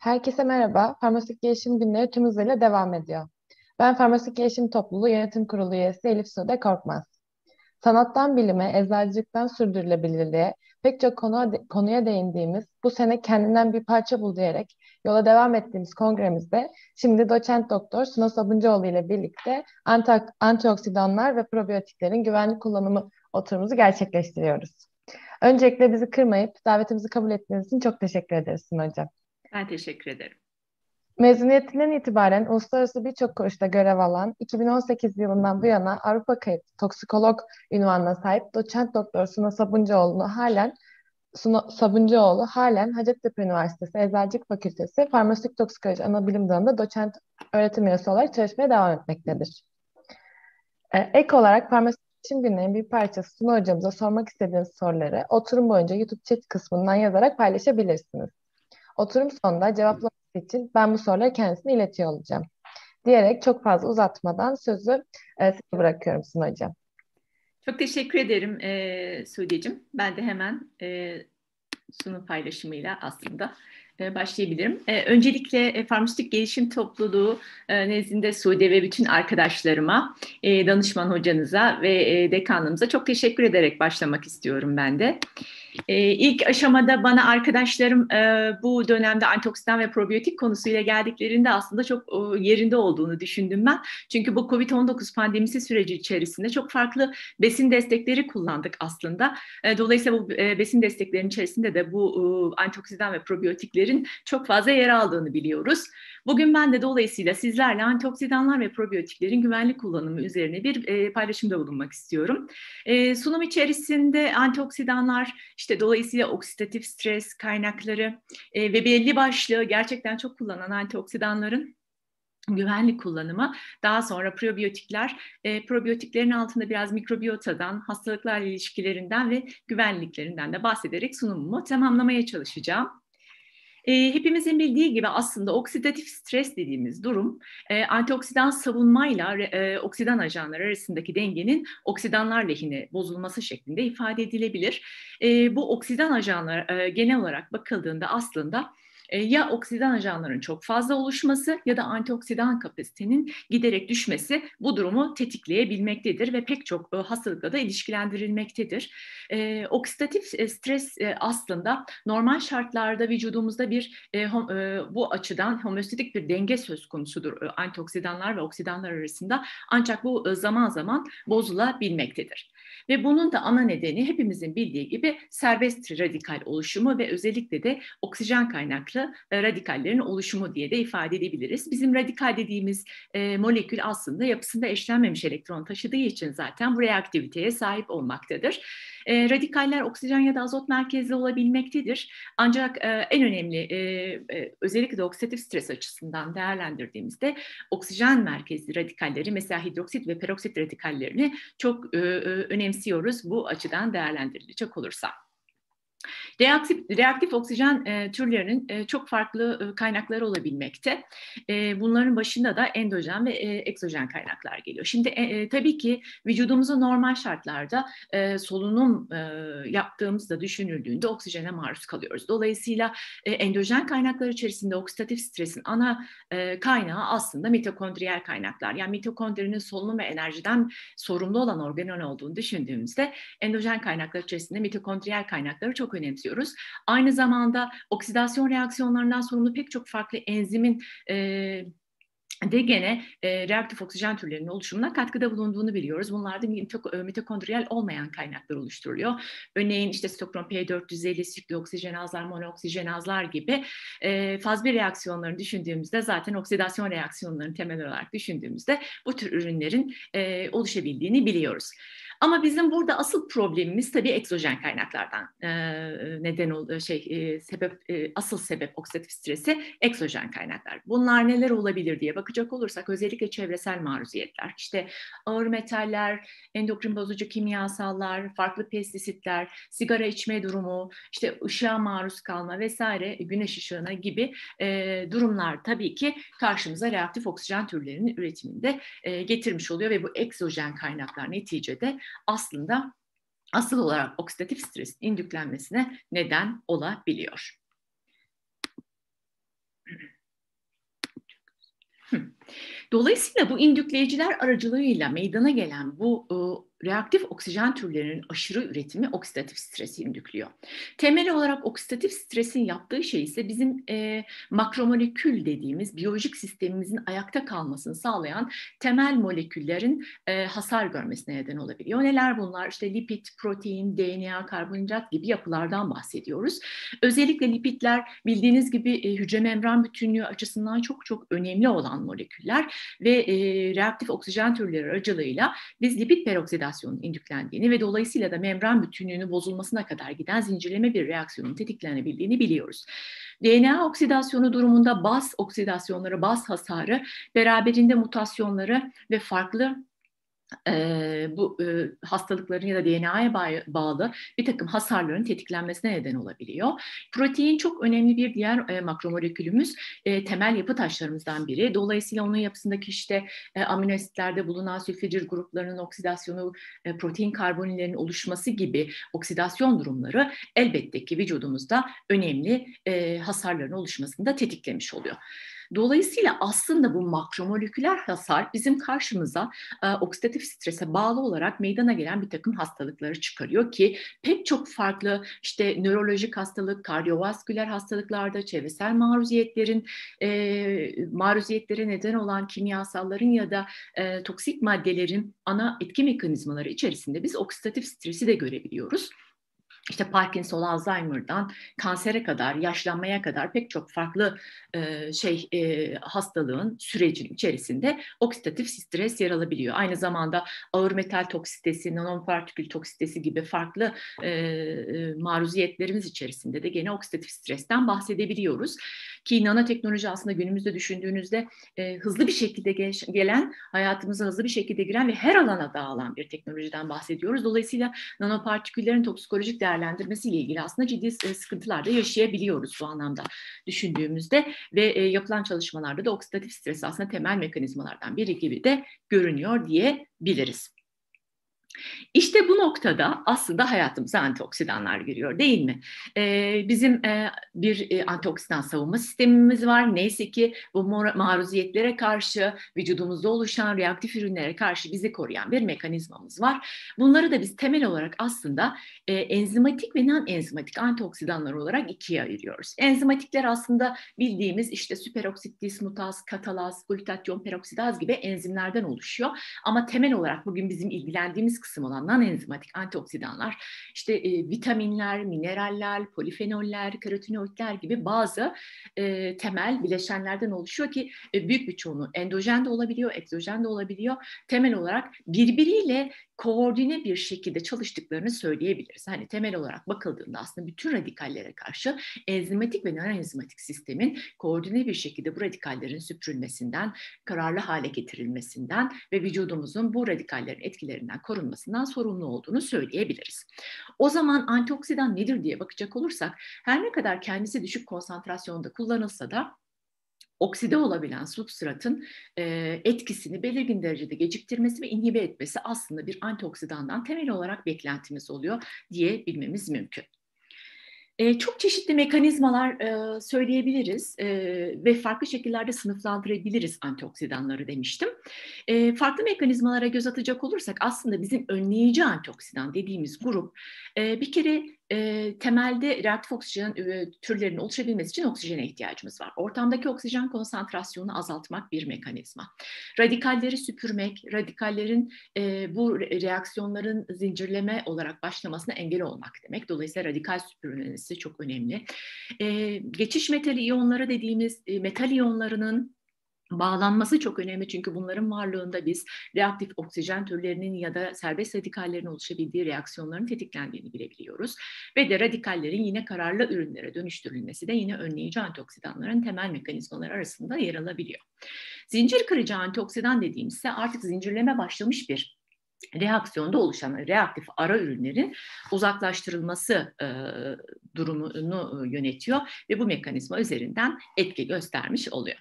Herkese merhaba. Farmasötik Gelişim Günleri tüm hızıyla devam ediyor. Ben Farmasötik Gelişim Topluluğu Yönetim Kurulu üyesi Elif Sude Korkmaz. Sanattan bilime, eczacılıktan sürdürülebilirliğe, pek çok konu, konuya değindiğimiz, bu sene kendinden bir parça bul diyerek yola devam ettiğimiz kongremizde şimdi doçent doktor Suna Sabuncuoğlu ile birlikte anti, antioksidanlar ve probiyotiklerin güvenli kullanımı oturumuzu gerçekleştiriyoruz. Öncelikle bizi kırmayıp davetimizi kabul ettiğiniz için çok teşekkür ederiz Suna Hocam. Ben teşekkür ederim. Mezuniyetinden itibaren uluslararası birçok kuruluşta görev alan, 2018 yılından bu yana Avrupa kayıt toksikolog ünvanına sahip doçent doktor Suna Sabuncuoğlu halen Suna Sabuncuoğlu halen Hacettepe Üniversitesi Eczacılık Fakültesi Farmasötik Toksikoloji Anabilim Dalı'nda doçent öğretim üyesi olarak çalışmaya devam etmektedir. Ee, ek olarak farmasötik için günlerin bir parçası Suna hocamıza sormak istediğiniz soruları oturum boyunca YouTube chat kısmından yazarak paylaşabilirsiniz. Oturum sonunda cevaplaması için ben bu soruları kendisine iletiyor olacağım. Diyerek çok fazla uzatmadan sözü e, size bırakıyorum Sunu Çok teşekkür ederim e, Sude'cim. Ben de hemen e, sunum paylaşımıyla aslında e, başlayabilirim. E, öncelikle e, Farmasötik Gelişim Topluluğu nezdinde Sude ve bütün arkadaşlarıma, danışman hocanıza ve dekanımıza çok teşekkür ederek başlamak istiyorum ben de. Ee, ilk aşamada bana arkadaşlarım e, bu dönemde antioksidan ve probiyotik konusuyla geldiklerinde aslında çok yerinde olduğunu düşündüm ben. Çünkü bu COVID-19 pandemisi süreci içerisinde çok farklı besin destekleri kullandık aslında. E, dolayısıyla bu e, besin desteklerinin içerisinde de bu e, antioksidan ve probiyotiklerin çok fazla yer aldığını biliyoruz. Bugün ben de dolayısıyla sizlerle antioksidanlar ve probiyotiklerin güvenli kullanımı üzerine bir e, paylaşımda bulunmak istiyorum. E, sunum içerisinde antioksidanlar, işte dolayısıyla oksidatif stres kaynakları e, ve belli başlı gerçekten çok kullanılan antioksidanların güvenli kullanımı, daha sonra probiyotikler, e, probiyotiklerin altında biraz mikrobiyotadan, hastalıklarla ilişkilerinden ve güvenliklerinden de bahsederek sunumumu tamamlamaya çalışacağım e, hepimizin bildiği gibi aslında oksidatif stres dediğimiz durum e, antioksidan savunmayla e, oksidan ajanları arasındaki dengenin oksidanlar lehine bozulması şeklinde ifade edilebilir. E, bu oksidan ajanlar e, genel olarak bakıldığında aslında e, ya oksidan ajanların çok fazla oluşması ya da antioksidan kapasitenin giderek düşmesi bu durumu tetikleyebilmektedir ve pek çok e, hastalıkla da ilişkilendirilmektedir. E, oksidatif stres aslında normal şartlarda vücudumuzda bir bu açıdan homeostatik bir denge söz konusudur antioksidanlar ve oksidanlar arasında ancak bu zaman zaman bozulabilmektedir. Ve bunun da ana nedeni hepimizin bildiği gibi serbest radikal oluşumu ve özellikle de oksijen kaynaklı artı e, radikallerin oluşumu diye de ifade edebiliriz. Bizim radikal dediğimiz e, molekül aslında yapısında eşlenmemiş elektron taşıdığı için zaten bu reaktiviteye sahip olmaktadır. E, radikaller oksijen ya da azot merkezli olabilmektedir. Ancak en önemli özellikle de oksidatif stres açısından değerlendirdiğimizde oksijen merkezli radikalleri mesela hidroksit ve peroksit radikallerini çok önemsiyoruz bu açıdan değerlendirilecek olursa. Reaktif, reaktif oksijen e, türlerinin e, çok farklı e, kaynakları olabilmekte. E, bunların başında da endojen ve e, eksojen kaynaklar geliyor. Şimdi e, e tabii ki vücudumuzu normal şartlarda e, solunum e, yaptığımızda düşünüldüğünde oksijene maruz kalıyoruz. Dolayısıyla e, endojen kaynaklar içerisinde oksidatif stresin ana e, kaynağı aslında mitokondriyel kaynaklar. Yani mitokondrinin solunum ve enerjiden sorumlu olan organon olduğunu düşündüğümüzde endojen kaynaklar içerisinde mitokondriyel kaynakları çok çok önemsiyoruz. Aynı zamanda oksidasyon reaksiyonlarından sorumlu pek çok farklı enzimin e, de gene e, reaktif oksijen türlerinin oluşumuna katkıda bulunduğunu biliyoruz. Bunlarda e, mitokondriyal olmayan kaynaklar oluşturuluyor. Örneğin işte stokrom P450, sikloksijenazlar, monooksijenazlar gibi e, faz bir reaksiyonlarını düşündüğümüzde zaten oksidasyon reaksiyonlarını temel olarak düşündüğümüzde bu tür ürünlerin e, oluşabildiğini biliyoruz. Ama bizim burada asıl problemimiz tabii egzojen kaynaklardan e, neden oldu şey e, sebep e, asıl sebep oksidatif stresi egzojen kaynaklar. Bunlar neler olabilir diye bakın bakacak olursak özellikle çevresel maruziyetler, işte ağır metaller, endokrin bozucu kimyasallar, farklı pestisitler, sigara içme durumu, işte ışığa maruz kalma vesaire, e, güneş ışığına gibi e, durumlar tabii ki karşımıza reaktif oksijen türlerinin üretiminde e, getirmiş oluyor ve bu egzojen kaynaklar neticede aslında asıl olarak oksidatif stres indüklenmesine neden olabiliyor. Hmm. Dolayısıyla bu indükleyiciler aracılığıyla meydana gelen bu e, reaktif oksijen türlerinin aşırı üretimi oksidatif stresi indüklüyor. Temel olarak oksidatif stresin yaptığı şey ise bizim e, makromolekül dediğimiz biyolojik sistemimizin ayakta kalmasını sağlayan temel moleküllerin e, hasar görmesine neden olabiliyor. Neler bunlar? İşte lipid, protein, DNA, karbonhidrat gibi yapılardan bahsediyoruz. Özellikle lipidler bildiğiniz gibi e, hücre membran bütünlüğü açısından çok çok önemli olan moleküller moleküller ve e, reaktif oksijen türleri aracılığıyla biz lipid peroksidasyonun indüklendiğini ve dolayısıyla da membran bütünlüğünün bozulmasına kadar giden zincirleme bir reaksiyonun tetiklenebildiğini biliyoruz. DNA oksidasyonu durumunda baz oksidasyonları, baz hasarı beraberinde mutasyonları ve farklı e, bu e, hastalıkların ya da DNA'ya bağlı bir takım hasarların tetiklenmesine neden olabiliyor. Protein çok önemli bir diğer e, makromolekülümüz, e, temel yapı taşlarımızdan biri. Dolayısıyla onun yapısındaki işte e, amino asitlerde bulunan sülfidir gruplarının oksidasyonu, e, protein karbonilerin oluşması gibi oksidasyon durumları elbette ki vücudumuzda önemli e, hasarların oluşmasını da tetiklemiş oluyor. Dolayısıyla aslında bu makromoleküler hasar bizim karşımıza e, oksidatif strese bağlı olarak meydana gelen bir takım hastalıkları çıkarıyor ki pek çok farklı işte nörolojik hastalık, kardiyovasküler hastalıklarda çevresel maruziyetlerin e, maruziyetlere neden olan kimyasalların ya da e, toksik maddelerin ana etki mekanizmaları içerisinde biz oksidatif stresi de görebiliyoruz işte Parkinson, Alzheimer'dan kansere kadar, yaşlanmaya kadar pek çok farklı e, şey e, hastalığın sürecinin içerisinde oksidatif stres yer alabiliyor. Aynı zamanda ağır metal toksitesi, nanopartikül toksitesi gibi farklı e, maruziyetlerimiz içerisinde de gene oksidatif stresten bahsedebiliyoruz. Ki nanoteknoloji aslında günümüzde düşündüğünüzde e, hızlı bir şekilde gelen, hayatımıza hızlı bir şekilde giren ve her alana dağılan bir teknolojiden bahsediyoruz. Dolayısıyla nanopartiküllerin toksikolojik değerleri değerlendirmesiyle ilgili aslında ciddi e, sıkıntılar da yaşayabiliyoruz bu anlamda düşündüğümüzde ve e, yapılan çalışmalarda da oksidatif stres aslında temel mekanizmalardan biri gibi de görünüyor diyebiliriz. İşte bu noktada aslında hayatımıza antioksidanlar giriyor değil mi? Ee, bizim e, bir e, antioksidan savunma sistemimiz var. Neyse ki bu maruziyetlere karşı vücudumuzda oluşan reaktif ürünlere karşı bizi koruyan bir mekanizmamız var. Bunları da biz temel olarak aslında e, enzimatik ve non enzimatik antioksidanlar olarak ikiye ayırıyoruz. Enzimatikler aslında bildiğimiz işte süperoksit dismutaz, katalaz, glutatyon peroksidaz gibi enzimlerden oluşuyor. Ama temel olarak bugün bizim ilgilendiğimiz dediğimiz kısım olan nanenzimatik antioksidanlar işte e, vitaminler, mineraller, polifenoller, karotinoidler gibi bazı e, temel bileşenlerden oluşuyor ki e, büyük bir çoğunu endojen de olabiliyor, egzojen de olabiliyor. Temel olarak birbiriyle koordine bir şekilde çalıştıklarını söyleyebiliriz. Hani temel olarak bakıldığında aslında bütün radikallere karşı enzimatik ve nöroenzimatik sistemin koordine bir şekilde bu radikallerin süpürülmesinden, kararlı hale getirilmesinden ve vücudumuzun bu radikallerin etkilerinden korunmasından sorumlu olduğunu söyleyebiliriz. O zaman antioksidan nedir diye bakacak olursak her ne kadar kendisi düşük konsantrasyonda kullanılsa da okside olabilen substratın e, etkisini belirgin derecede geciktirmesi ve inhibe etmesi aslında bir antioksidandan temel olarak beklentimiz oluyor diyebilmemiz mümkün. E, çok çeşitli mekanizmalar e, söyleyebiliriz e, ve farklı şekillerde sınıflandırabiliriz antioksidanları demiştim. E, farklı mekanizmalara göz atacak olursak aslında bizim önleyici antioksidan dediğimiz grup e, bir kere e, temelde reaktif oksijen e, türlerinin oluşabilmesi için oksijene ihtiyacımız var. Ortamdaki oksijen konsantrasyonunu azaltmak bir mekanizma. Radikalleri süpürmek, radikallerin e, bu reaksiyonların zincirleme olarak başlamasına engel olmak demek. Dolayısıyla radikal süpürülmesi çok önemli. E, geçiş metali iyonları dediğimiz e, metal iyonlarının bağlanması çok önemli çünkü bunların varlığında biz reaktif oksijen türlerinin ya da serbest radikallerin oluşabildiği reaksiyonların tetiklendiğini bilebiliyoruz. Ve de radikallerin yine kararlı ürünlere dönüştürülmesi de yine önleyici antioksidanların temel mekanizmaları arasında yer alabiliyor. Zincir kırıcı antioksidan dediğimiz artık zincirleme başlamış bir reaksiyonda oluşan reaktif ara ürünlerin uzaklaştırılması e, durumunu yönetiyor ve bu mekanizma üzerinden etki göstermiş oluyor.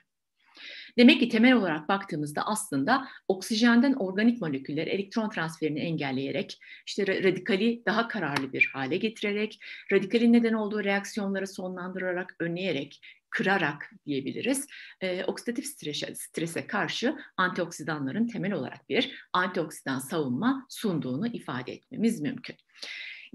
Demek ki temel olarak baktığımızda aslında oksijenden organik moleküller elektron transferini engelleyerek işte radikali daha kararlı bir hale getirerek radikalin neden olduğu reaksiyonları sonlandırarak önleyerek kırarak diyebiliriz. E, oksidatif strese, strese karşı antioksidanların temel olarak bir antioksidan savunma sunduğunu ifade etmemiz mümkün.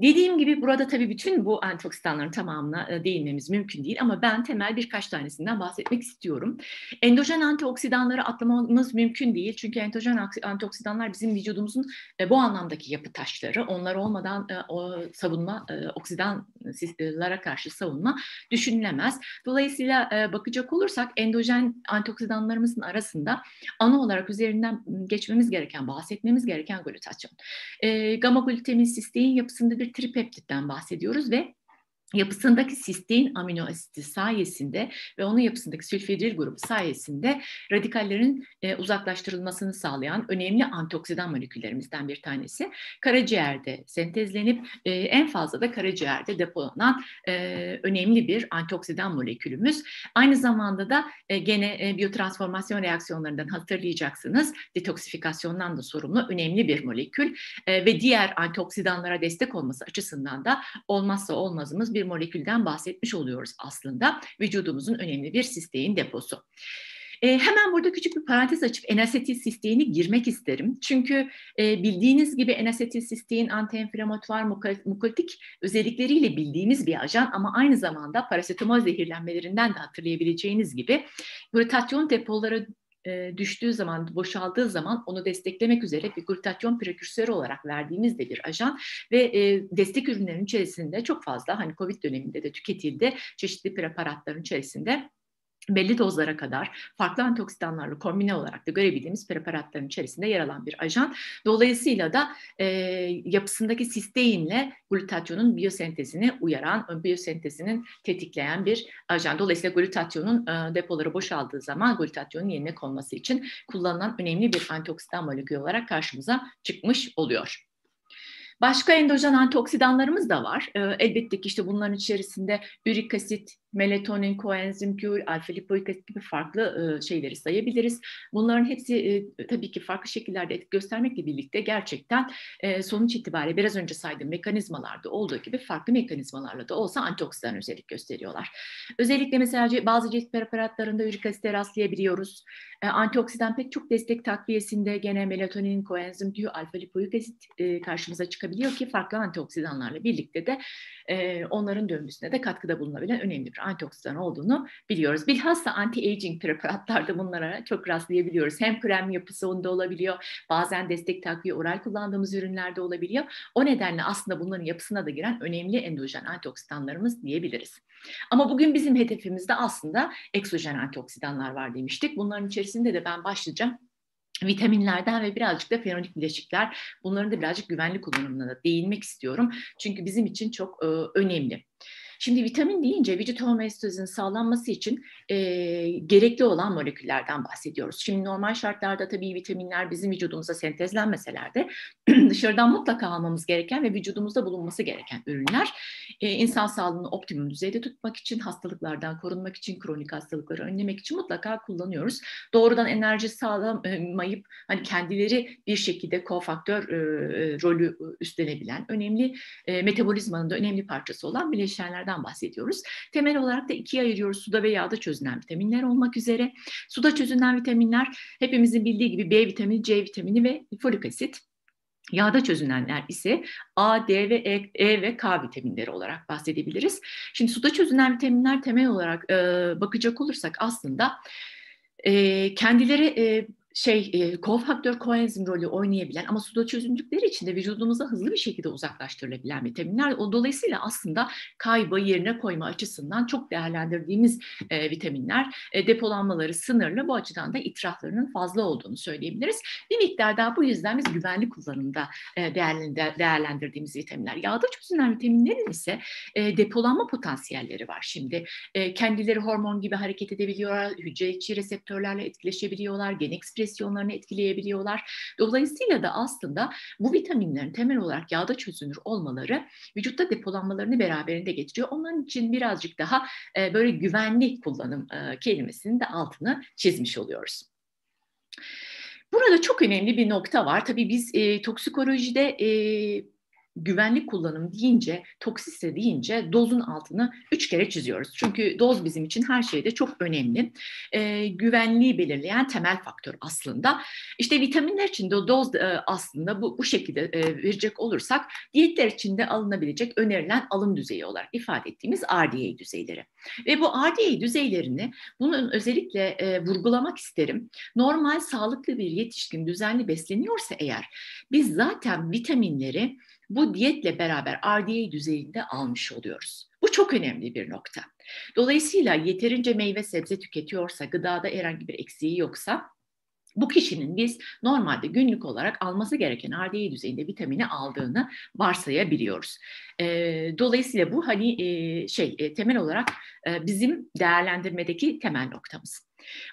Dediğim gibi burada tabii bütün bu antioksidanların tamamına e, değinmemiz mümkün değil ama ben temel birkaç tanesinden bahsetmek istiyorum. Endojen antioksidanları atlamamız mümkün değil çünkü endojen antioksidanlar bizim vücudumuzun e, bu anlamdaki yapı taşları. Onlar olmadan e, o savunma, oksidanlara karşı savunma düşünülemez. Dolayısıyla bakacak olursak endojen antioksidanlarımızın arasında ana olarak üzerinden geçmemiz gereken, bahsetmemiz gereken glutatyon. Gamma glutamin sistein yapısında bir bir tripeptitten bahsediyoruz ve yapısındaki sistein amino asidi sayesinde ve onun yapısındaki sülfidril grubu sayesinde radikallerin e, uzaklaştırılmasını sağlayan önemli antioksidan moleküllerimizden bir tanesi karaciğerde sentezlenip e, en fazla da karaciğerde depolanan e, önemli bir antioksidan molekülümüz. Aynı zamanda da e, gene e, biyotransformasyon reaksiyonlarından hatırlayacaksınız. Detoksifikasyondan da sorumlu önemli bir molekül e, ve diğer antioksidanlara destek olması açısından da olmazsa olmazımız bir bir molekülden bahsetmiş oluyoruz aslında. Vücudumuzun önemli bir sistein deposu. E, hemen burada küçük bir parantez açıp enasetil sisteini girmek isterim. Çünkü e, bildiğiniz gibi enasetil sistein antiinflamatuar mukotik özellikleriyle bildiğimiz bir ajan ama aynı zamanda parasetamol zehirlenmelerinden de hatırlayabileceğiniz gibi glutatyon depoları düştüğü zaman, boşaldığı zaman onu desteklemek üzere bir glutatyon prekürsörü olarak verdiğimiz de bir ajan ve e, destek ürünlerinin içerisinde çok fazla hani COVID döneminde de tüketildi çeşitli preparatların içerisinde belli dozlara kadar farklı antioksidanlarla kombine olarak da görebildiğimiz preparatların içerisinde yer alan bir ajan. Dolayısıyla da e, yapısındaki sisteinle glutatyonun biyosentezini uyaran, biyosentezinin tetikleyen bir ajan. Dolayısıyla glutatyonun e, depoları boşaldığı zaman glutatyonun yerine konması için kullanılan önemli bir antioksidan molekülü olarak karşımıza çıkmış oluyor. Başka endojen antioksidanlarımız da var. E, elbette ki işte bunların içerisinde ürik asit, melatonin, koenzim Q, alfa lipoik asit gibi farklı şeyleri sayabiliriz. Bunların hepsi tabii ki farklı şekillerde etki göstermekle birlikte gerçekten sonuç itibariyle biraz önce saydığım mekanizmalarda olduğu gibi farklı mekanizmalarla da olsa antioksidan özellik gösteriyorlar. Özellikle mesela bazı cilt preparatlarında ürik asite rastlayabiliyoruz. Antioksidan pek çok destek takviyesinde gene melatonin, koenzim Q, alfa lipoik asit karşımıza çıkabiliyor ki farklı antioksidanlarla birlikte de onların dönmesine de katkıda bulunabilen önemli bir antioksidan olduğunu biliyoruz. Bilhassa anti-aging preparatlarda bunlara çok rastlayabiliyoruz. Hem krem yapısı onda olabiliyor, bazen destek takviye oral kullandığımız ürünlerde olabiliyor. O nedenle aslında bunların yapısına da giren önemli endojen antioksidanlarımız diyebiliriz. Ama bugün bizim hedefimizde aslında eksojen antioksidanlar var demiştik. Bunların içerisinde de ben başlayacağım vitaminlerden ve birazcık da fenolik bileşikler. Bunların da birazcık güvenli kullanımına da değinmek istiyorum. Çünkü bizim için çok e, önemli. Şimdi vitamin deyince vücut homeostazinin sağlanması için e, gerekli olan moleküllerden bahsediyoruz. Şimdi normal şartlarda tabii vitaminler bizim vücudumuza sentezlenmeseler de dışarıdan mutlaka almamız gereken ve vücudumuzda bulunması gereken ürünler e, insan sağlığını optimum düzeyde tutmak için, hastalıklardan korunmak için, kronik hastalıkları önlemek için mutlaka kullanıyoruz. Doğrudan enerji sağlamayıp hani kendileri bir şekilde kofaktör e, e rolü e, üstlenebilen, önemli e, metabolizmanın da önemli parçası olan bileşenlerden bahsediyoruz. Temel olarak da ikiye ayırıyoruz. Suda ve yağda çözünen vitaminler olmak üzere. Suda çözünen vitaminler hepimizin bildiği gibi B vitamini, C vitamini ve folik asit. Yağda çözünenler ise A, D ve E, e ve K vitaminleri olarak bahsedebiliriz. Şimdi suda çözünen vitaminler temel olarak e, bakacak olursak aslında e, kendileri e, şey e, kofaktör koenzim rolü oynayabilen ama suda çözündükleri içinde vücudumuza hızlı bir şekilde uzaklaştırılabilen vitaminler. O dolayısıyla aslında kaybı yerine koyma açısından çok değerlendirdiğimiz e, vitaminler. E, depolanmaları sınırlı. Bu açıdan da itiraflarının fazla olduğunu söyleyebiliriz. Bir miktar daha bu yüzden biz güvenli kullanımda e, değerlendirdiğimiz vitaminler. Yağda çözünen vitaminlerin ise e, depolanma potansiyelleri var şimdi. E, kendileri hormon gibi hareket edebiliyorlar. Hücre içi reseptörlerle etkileşebiliyorlar. Gen ekspresi depresyonlarını etkileyebiliyorlar. Dolayısıyla da aslında bu vitaminlerin temel olarak yağda çözünür olmaları vücutta depolanmalarını beraberinde getiriyor. Onun için birazcık daha e, böyle güvenli kullanım e, kelimesinin de altını çizmiş oluyoruz. Burada çok önemli bir nokta var. Tabii biz e, toksikolojide e, güvenlik kullanım deyince, toksiste deyince dozun altını üç kere çiziyoruz. Çünkü doz bizim için her şeyde çok önemli. E, güvenliği belirleyen temel faktör aslında. İşte vitaminler için de doz e, aslında bu, bu şekilde e, verecek olursak diyetler içinde alınabilecek önerilen alım düzeyi olarak ifade ettiğimiz RDA düzeyleri. Ve bu RDA düzeylerini bunun özellikle e, vurgulamak isterim. Normal sağlıklı bir yetişkin düzenli besleniyorsa eğer biz zaten vitaminleri bu diyetle beraber RDA düzeyinde almış oluyoruz. Bu çok önemli bir nokta. Dolayısıyla yeterince meyve sebze tüketiyorsa, gıdada herhangi bir eksiği yoksa bu kişinin biz normalde günlük olarak alması gereken RDA düzeyinde vitamini aldığını varsayabiliyoruz. E, dolayısıyla bu hani e, şey e, temel olarak e, bizim değerlendirmedeki temel noktamız.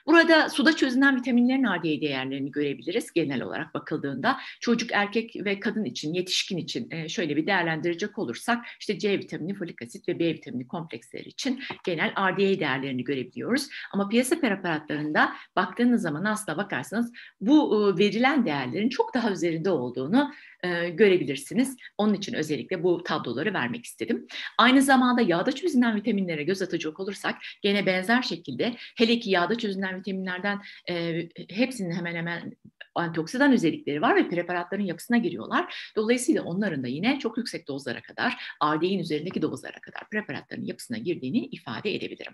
Burada suda çözünen vitaminlerin RDA değerlerini görebiliriz genel olarak bakıldığında. Çocuk, erkek ve kadın için, yetişkin için şöyle bir değerlendirecek olursak işte C vitamini, folik asit ve B vitamini kompleksleri için genel RDA değerlerini görebiliyoruz. Ama piyasa preparatlarında baktığınız zaman aslına bakarsanız bu verilen değerlerin çok daha üzerinde olduğunu e, görebilirsiniz. Onun için özellikle bu tabloları vermek istedim. Aynı zamanda yağda çözünen vitaminlere göz atacak olursak gene benzer şekilde hele ki yağda çözünen vitaminlerden e, hepsinin hemen hemen antioksidan özellikleri var ve preparatların yapısına giriyorlar. Dolayısıyla onların da yine çok yüksek dozlara kadar, AD'nin üzerindeki dozlara kadar preparatların yapısına girdiğini ifade edebilirim.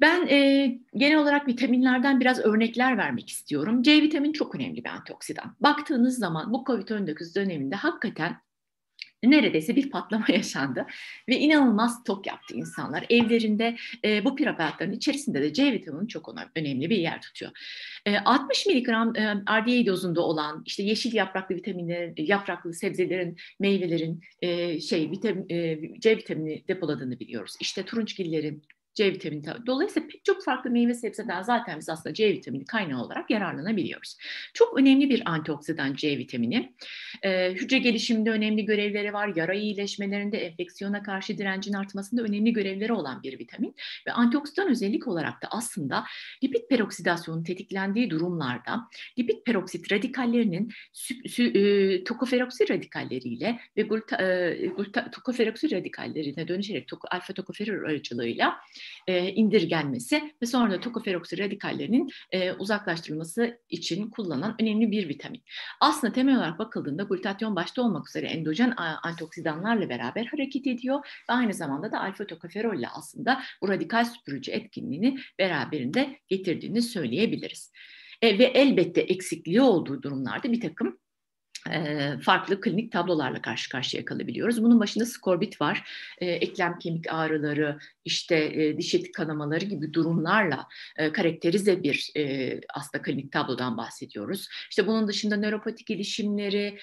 Ben e, genel olarak vitaminlerden biraz örnekler vermek istiyorum. C vitamini çok önemli bir antioksidan. Baktığınız zaman bu COVID-19 döneminde hakikaten neredeyse bir patlama yaşandı ve inanılmaz tok yaptı insanlar. Evlerinde e, bu preparatların içerisinde de C vitamini çok önemli bir yer tutuyor. E, 60 miligram e, RDA dozunda olan işte yeşil yapraklı vitaminlerin, yapraklı sebzelerin, meyvelerin e, şey vitamin, e, C vitamini depoladığını biliyoruz. İşte turunçgillerin, C vitamini. Dolayısıyla pek çok farklı meyve sebzeden zaten biz aslında C vitamini kaynağı olarak yararlanabiliyoruz. Çok önemli bir antioksidan C vitamini. Ee, hücre gelişiminde önemli görevleri var. Yara iyileşmelerinde, enfeksiyona karşı direncin artmasında önemli görevleri olan bir vitamin. Ve antioksidan özellik olarak da aslında lipid peroksidasyonun tetiklendiği durumlarda lipid peroksit radikallerinin sü, sü, e, tokoferoksi radikalleriyle ve gluta, e, gluta, tokoferoksi radikallerine dönüşerek toko, alfa tokoferol aracılığıyla e, indirgenmesi ve sonra da tokoferoksi radikallerinin e, uzaklaştırılması için kullanılan önemli bir vitamin. Aslında temel olarak bakıldığında glutatyon başta olmak üzere endojen antioksidanlarla beraber hareket ediyor ve aynı zamanda da alfa tokoferol ile aslında bu radikal süpürücü etkinliğini beraberinde getirdiğini söyleyebiliriz. E, ve elbette eksikliği olduğu durumlarda bir takım farklı klinik tablolarla karşı karşıya kalabiliyoruz. Bunun başında skorbit var, eklem kemik ağrıları, işte diş eti kanamaları gibi durumlarla karakterize bir aslında klinik tablodan bahsediyoruz. İşte bunun dışında nöropatik gelişimleri,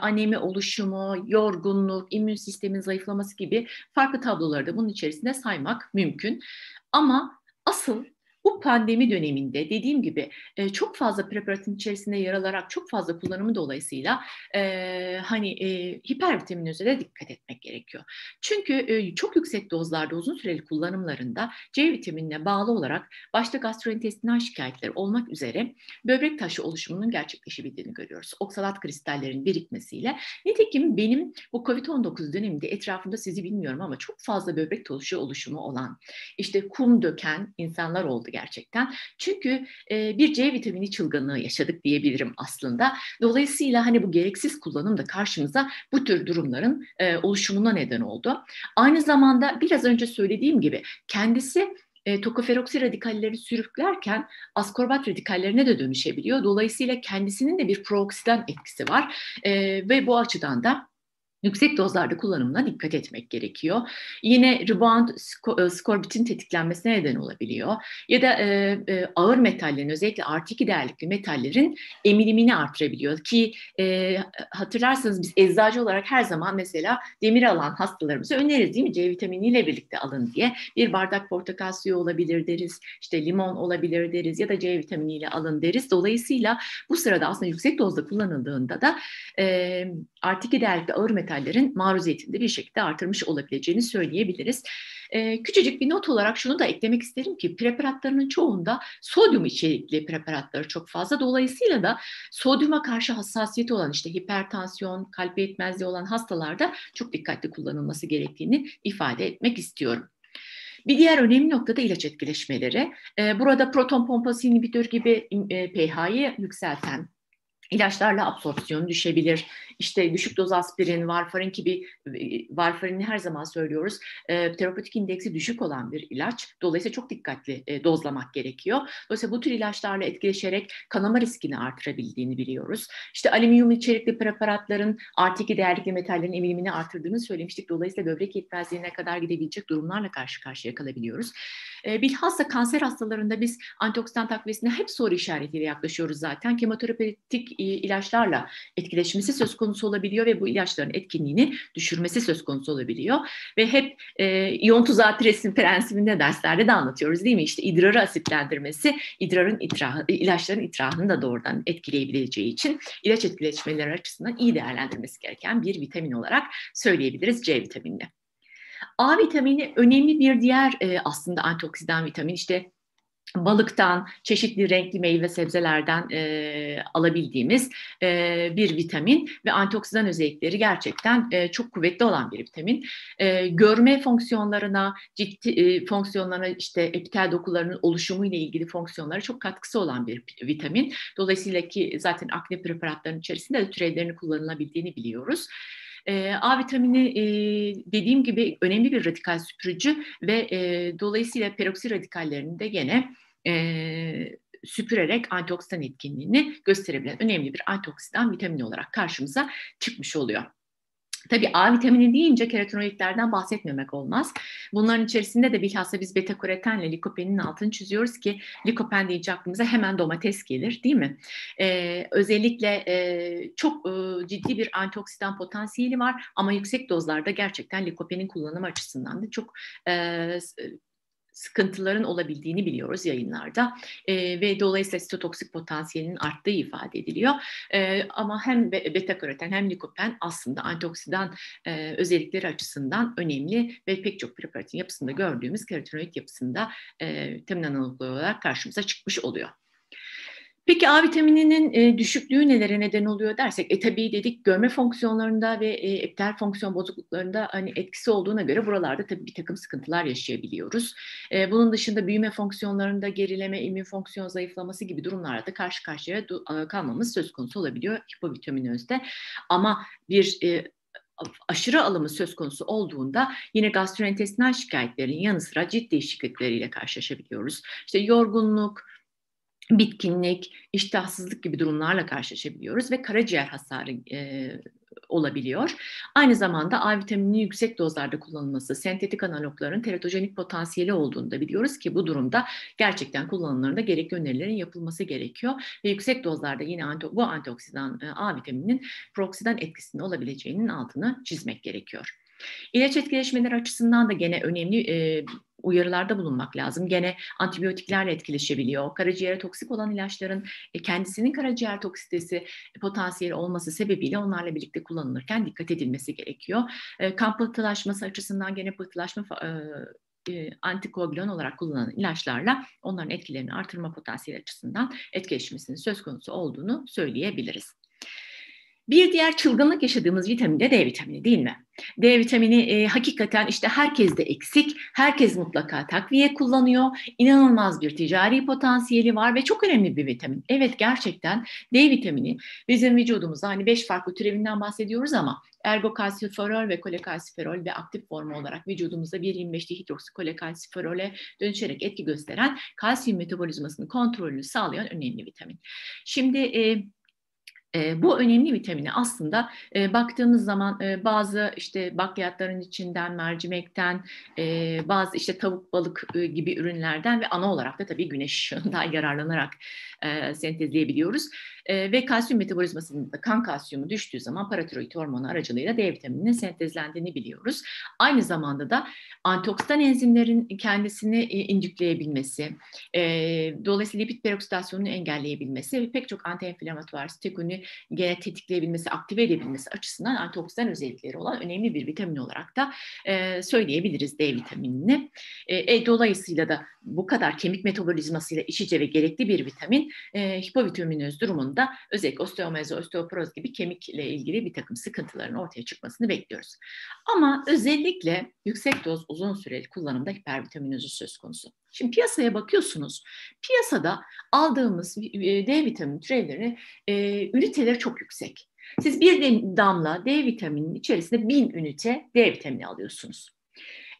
anemi oluşumu, yorgunluk, immün sistemin zayıflaması gibi farklı tabloları da bunun içerisinde saymak mümkün. Ama asıl bu pandemi döneminde dediğim gibi e, çok fazla preparatın içerisinde yer alarak çok fazla kullanımı dolayısıyla e, hani e, hipervitaminoze de dikkat etmek gerekiyor. Çünkü e, çok yüksek dozlarda uzun süreli kullanımlarında C vitaminine bağlı olarak başta gastrointestinal şikayetler olmak üzere böbrek taşı oluşumunun gerçekleşebildiğini görüyoruz. Oksalat kristallerin birikmesiyle. Nitekim benim bu COVID-19 döneminde etrafımda sizi bilmiyorum ama çok fazla böbrek taşı oluşumu olan işte kum döken insanlar oldu gerçekten. Çünkü e, bir C vitamini çılgınlığı yaşadık diyebilirim aslında. Dolayısıyla hani bu gereksiz kullanım da karşımıza bu tür durumların e, oluşumuna neden oldu. Aynı zamanda biraz önce söylediğim gibi kendisi e, tokoferoksi radikalleri sürüklerken askorbat radikallerine de dönüşebiliyor. Dolayısıyla kendisinin de bir prooksidan etkisi var e, ve bu açıdan da yüksek dozlarda kullanımına dikkat etmek gerekiyor. Yine rebound e, skorbitin tetiklenmesine neden olabiliyor. Ya da e, e, ağır metallerin özellikle artı 2 değerlikli metallerin emilimini artırabiliyor. Ki e, hatırlarsanız biz eczacı olarak her zaman mesela demir alan hastalarımıza öneririz değil mi? C vitaminiyle birlikte alın diye. Bir bardak portakal suyu olabilir deriz. İşte limon olabilir deriz ya da C vitaminiyle alın deriz. Dolayısıyla bu sırada aslında yüksek dozda kullanıldığında da e, artı 2 değerlikli ağır metal metallerin maruziyetinde bir şekilde artırmış olabileceğini söyleyebiliriz. E, küçücük bir not olarak şunu da eklemek isterim ki preparatlarının çoğunda sodyum içerikli preparatları çok fazla. Dolayısıyla da sodyuma karşı hassasiyeti olan işte hipertansiyon, kalp yetmezliği olan hastalarda çok dikkatli kullanılması gerektiğini ifade etmek istiyorum. Bir diğer önemli nokta da ilaç etkileşmeleri. Ee, burada proton pompası inhibitör gibi e, pH'yi yükselten ilaçlarla absorpsiyon düşebilir işte düşük doz aspirin, varfarin gibi varfarini e, her zaman söylüyoruz. E, terapetik indeksi düşük olan bir ilaç. Dolayısıyla çok dikkatli e, dozlamak gerekiyor. Dolayısıyla bu tür ilaçlarla etkileşerek kanama riskini artırabildiğini biliyoruz. İşte alüminyum içerikli preparatların artık değerli metallerin emilimini artırdığını söylemiştik. Dolayısıyla böbrek yetmezliğine kadar gidebilecek durumlarla karşı karşıya kalabiliyoruz. E, bilhassa kanser hastalarında biz antioksidan takviyesine hep soru işaretiyle yaklaşıyoruz zaten. Kemoterapetik e, ilaçlarla etkileşmesi söz konusu konusu olabiliyor ve bu ilaçların etkinliğini düşürmesi söz konusu olabiliyor. Ve hep e, iyon tuzağı presin prensibinde derslerde de anlatıyoruz değil mi? İşte idrarı asitlendirmesi idrarın itrahı, ilaçların itrahını da doğrudan etkileyebileceği için ilaç etkileşmeleri açısından iyi değerlendirmesi gereken bir vitamin olarak söyleyebiliriz C vitaminini. A vitamini önemli bir diğer e, aslında antioksidan vitamin işte balıktan, çeşitli renkli meyve sebzelerden e, alabildiğimiz e, bir vitamin ve antioksidan özellikleri gerçekten e, çok kuvvetli olan bir vitamin. E, görme fonksiyonlarına, ciddi e, fonksiyonlarına işte epitel dokularının oluşumu ile ilgili fonksiyonlara çok katkısı olan bir vitamin. Dolayısıyla ki zaten akne preparatlarının içerisinde de türevlerinin kullanılabildiğini biliyoruz. E, A vitamini e, dediğim gibi önemli bir radikal süpürücü ve e, dolayısıyla peroksi radikallerini de gene e, süpürerek antioksidan etkinliğini gösterebilen önemli bir antioksidan vitamini olarak karşımıza çıkmış oluyor. Tabii A vitamini deyince keratinoidlerden bahsetmemek olmaz. Bunların içerisinde de bilhassa biz beta karotenle likopenin altını çiziyoruz ki likopen deyince aklımıza hemen domates gelir değil mi? Ee, özellikle e, çok e, ciddi bir antioksidan potansiyeli var ama yüksek dozlarda gerçekten likopenin kullanımı açısından da çok e, e sıkıntıların olabildiğini biliyoruz yayınlarda e, ve dolayısıyla sitotoksik potansiyelinin arttığı ifade ediliyor. E, ama hem beta karoten hem likopen aslında antioksidan e, özellikleri açısından önemli ve pek çok preparatın yapısında gördüğümüz karotenoid yapısında e, temin analogları olarak karşımıza çıkmış oluyor. Peki A vitamininin e, düşüklüğü nelere neden oluyor dersek, e tabii dedik görme fonksiyonlarında ve e, epitel fonksiyon bozukluklarında hani etkisi olduğuna göre buralarda tabii bir takım sıkıntılar yaşayabiliyoruz. E, bunun dışında büyüme fonksiyonlarında gerileme, immün fonksiyon zayıflaması gibi durumlarda da karşı karşıya kalmamız söz konusu olabiliyor hipovitaminozda. Ama bir e, aşırı alımı söz konusu olduğunda yine gastrointestinal şikayetlerin yanı sıra ciddi şikayetleriyle karşılaşabiliyoruz. İşte yorgunluk, bitkinlik, iştahsızlık gibi durumlarla karşılaşabiliyoruz ve karaciğer hasarı e, olabiliyor. Aynı zamanda A vitamini yüksek dozlarda kullanılması, sentetik analogların teratojenik potansiyeli olduğunu da biliyoruz ki bu durumda gerçekten kullanımlarında gerekli önerilerin yapılması gerekiyor. Ve yüksek dozlarda yine anti, bu antioksidan A vitamininin proksidan etkisinin olabileceğinin altını çizmek gerekiyor. İlaç etkileşimleri açısından da gene önemli e, uyarılarda bulunmak lazım. Gene antibiyotiklerle etkileşebiliyor. Karaciğere toksik olan ilaçların e, kendisinin karaciğer toksitesi e, potansiyeli olması sebebiyle onlarla birlikte kullanılırken dikkat edilmesi gerekiyor. E, kan pıhtılaşması açısından gene pıhtılaşma antikoagülan olarak kullanılan ilaçlarla onların etkilerini artırma potansiyeli açısından etkileşmesinin söz konusu olduğunu söyleyebiliriz. Bir diğer çılgınlık yaşadığımız vitamin de D vitamini değil mi? D vitamini e, hakikaten işte herkes de eksik, herkes mutlaka takviye kullanıyor. İnanılmaz bir ticari potansiyeli var ve çok önemli bir vitamin. Evet gerçekten D vitamini bizim vücudumuzda hani beş farklı türevinden bahsediyoruz ama ergokalsiferol ve kolekalsiferol ve aktif formu olarak vücudumuzda 1.25 dihidroksikolekalsiferole dönüşerek etki gösteren kalsiyum metabolizmasının kontrolünü sağlayan önemli vitamin. Şimdi e, e, bu önemli vitamini aslında e, baktığımız zaman e, bazı işte bakliyatların içinden, mercimekten, e, bazı işte tavuk balık e, gibi ürünlerden ve ana olarak da tabii güneş ışığından yararlanarak e, sentezleyebiliyoruz. E, ve kalsiyum metabolizmasında kan kalsiyumu düştüğü zaman paratiroid hormonu aracılığıyla D vitamininin sentezlendiğini biliyoruz. Aynı zamanda da antioksidan enzimlerin kendisini e, indükleyebilmesi, e, dolayısıyla lipid peroksidasyonunu engelleyebilmesi ve pek çok antiinflamatuar, stikuni sistemi gene tetikleyebilmesi, aktive edebilmesi açısından antioksidan özellikleri olan önemli bir vitamin olarak da e, söyleyebiliriz D vitaminini. E, e, dolayısıyla da bu kadar kemik metabolizmasıyla iç içe ve gerekli bir vitamin e, hipovitaminöz durumunda özellikle osteomeze, osteoporoz gibi kemikle ilgili bir takım sıkıntıların ortaya çıkmasını bekliyoruz. Ama özellikle yüksek doz uzun süreli kullanımda hipervitaminözü söz konusu. Şimdi piyasaya bakıyorsunuz. Piyasada aldığımız e, D vitamini türevleri e, üniteleri çok yüksek. Siz bir damla D vitamininin içerisinde bin ünite D vitamini alıyorsunuz.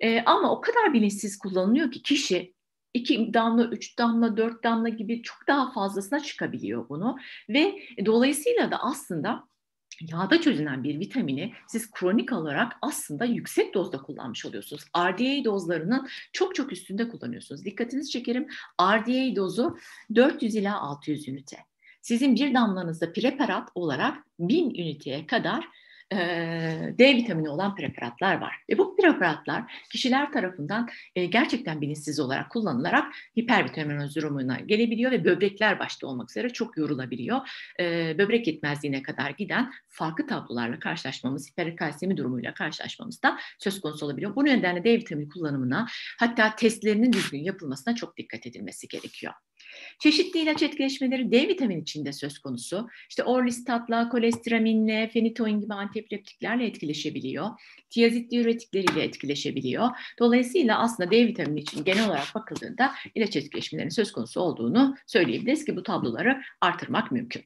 E, ama o kadar bilinçsiz kullanılıyor ki kişi iki damla, üç damla, dört damla gibi çok daha fazlasına çıkabiliyor bunu. Ve dolayısıyla da aslında yağda çözünen bir vitamini siz kronik olarak aslında yüksek dozda kullanmış oluyorsunuz. RDA dozlarının çok çok üstünde kullanıyorsunuz. Dikkatinizi çekerim RDA dozu 400 ila 600 ünite. Sizin bir damlanızda preparat olarak 1000 üniteye kadar e, D vitamini olan preparatlar var. Ve bu preparatlar kişiler tarafından e, gerçekten bilinçsiz olarak kullanılarak hipervitaminoz durumuna gelebiliyor ve böbrekler başta olmak üzere çok yorulabiliyor. E, böbrek yetmezliğine kadar giden farklı tablolarla karşılaşmamız, hiperkalsemi durumuyla karşılaşmamız da söz konusu olabiliyor. Bu nedenle D vitamini kullanımına hatta testlerinin düzgün yapılmasına çok dikkat edilmesi gerekiyor. Çeşitli ilaç etkileşmeleri D vitamini içinde söz konusu. İşte orlistatla, kolestiraminle, fenitoin gibi antiepileptiklerle etkileşebiliyor. Tiazit diüretikleriyle etkileşebiliyor. Dolayısıyla aslında D vitamini için genel olarak bakıldığında ilaç etkileşmelerinin söz konusu olduğunu söyleyebiliriz ki bu tabloları artırmak mümkün.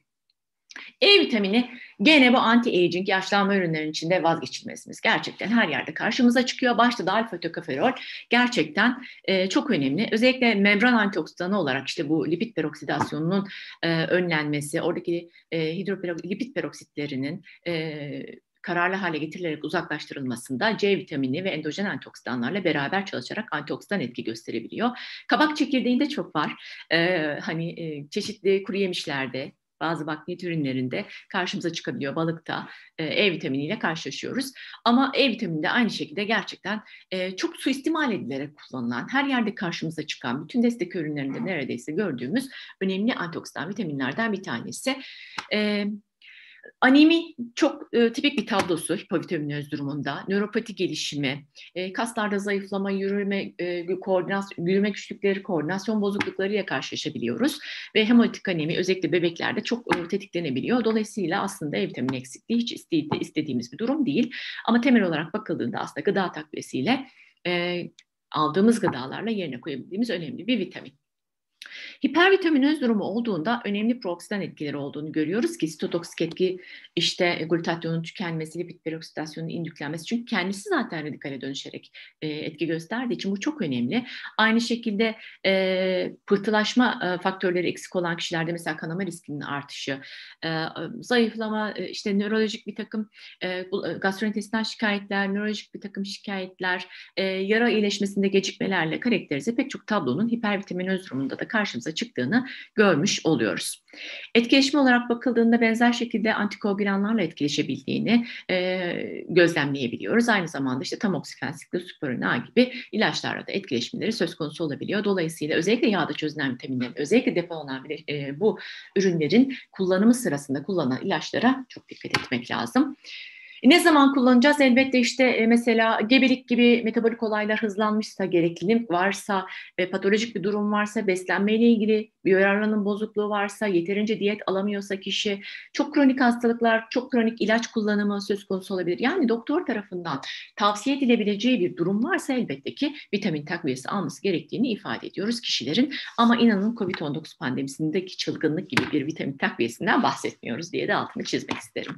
E vitamini gene bu anti-aging yaşlanma ürünlerinin içinde vazgeçilmezimiz. Gerçekten her yerde karşımıza çıkıyor. Başta da alfa tokoferol gerçekten e, çok önemli. Özellikle membran antioksidanı olarak işte bu lipid peroksidasyonunun e, önlenmesi, oradaki e, hidroperok lipid peroksitlerinin e, kararlı hale getirilerek uzaklaştırılmasında C vitamini ve endojen antioksidanlarla beraber çalışarak antioksidan etki gösterebiliyor. Kabak çekirdeğinde çok var. Ee, hani e, çeşitli kuru yemişlerde, bazı bakliyat ürünlerinde karşımıza çıkabiliyor. Balıkta e, e vitaminiyle karşılaşıyoruz. Ama E vitamini de aynı şekilde gerçekten e, çok suistimal edilerek kullanılan, her yerde karşımıza çıkan, bütün destek ürünlerinde neredeyse gördüğümüz önemli antioksidan vitaminlerden bir tanesi. E, Anemi çok e, tipik bir tablosu hipovitaminöz durumunda. Nöropati gelişimi, e, kaslarda zayıflama, yürüme e, koordinasyon, yürüme güçlükleri, koordinasyon bozukluklarıyla karşılaşabiliyoruz ve hemolitik anemi özellikle bebeklerde çok e, tetiklenebiliyor. Dolayısıyla aslında E vitamini eksikliği hiç istedi, istediğimiz bir durum değil. Ama temel olarak bakıldığında aslında gıda takviyesiyle e, aldığımız gıdalarla yerine koyabildiğimiz önemli bir vitamin. Hipervitaminoz durumu olduğunda önemli prooksidan etkileri olduğunu görüyoruz ki sitotoksik etki işte e, glutatyonun tükenmesi, lipid peroksidasyonun indüklenmesi. Çünkü kendisi zaten radikale dönüşerek e, etki gösterdiği için bu çok önemli. Aynı şekilde e, pıhtılaşma e, faktörleri eksik olan kişilerde mesela kanama riskinin artışı, e, zayıflama, e, işte nörolojik bir takım e, e gastrointestinal şikayetler, nörolojik bir takım şikayetler, e, yara iyileşmesinde gecikmelerle karakterize pek çok tablonun hipervitaminoz durumunda da karşımıza çıktığını görmüş oluyoruz. Etkileşim olarak bakıldığında benzer şekilde antikoagülanlarla etkileşebildiğini e, gözlemleyebiliyoruz. Aynı zamanda işte tamoksifen, siklosporina gibi ilaçlarla da etkileşimleri söz konusu olabiliyor. Dolayısıyla özellikle yağda çözünen vitaminlerin, özellikle depolanan e, bu ürünlerin kullanımı sırasında kullanılan ilaçlara çok dikkat etmek lazım ne zaman kullanacağız? Elbette işte e, mesela gebelik gibi metabolik olaylar hızlanmışsa, gereklilik varsa, e, patolojik bir durum varsa, beslenmeyle ilgili yararlanım bozukluğu varsa, yeterince diyet alamıyorsa kişi, çok kronik hastalıklar, çok kronik ilaç kullanımı söz konusu olabilir. Yani doktor tarafından tavsiye edilebileceği bir durum varsa elbette ki vitamin takviyesi alması gerektiğini ifade ediyoruz kişilerin. Ama inanın COVID-19 pandemisindeki çılgınlık gibi bir vitamin takviyesinden bahsetmiyoruz diye de altını çizmek isterim.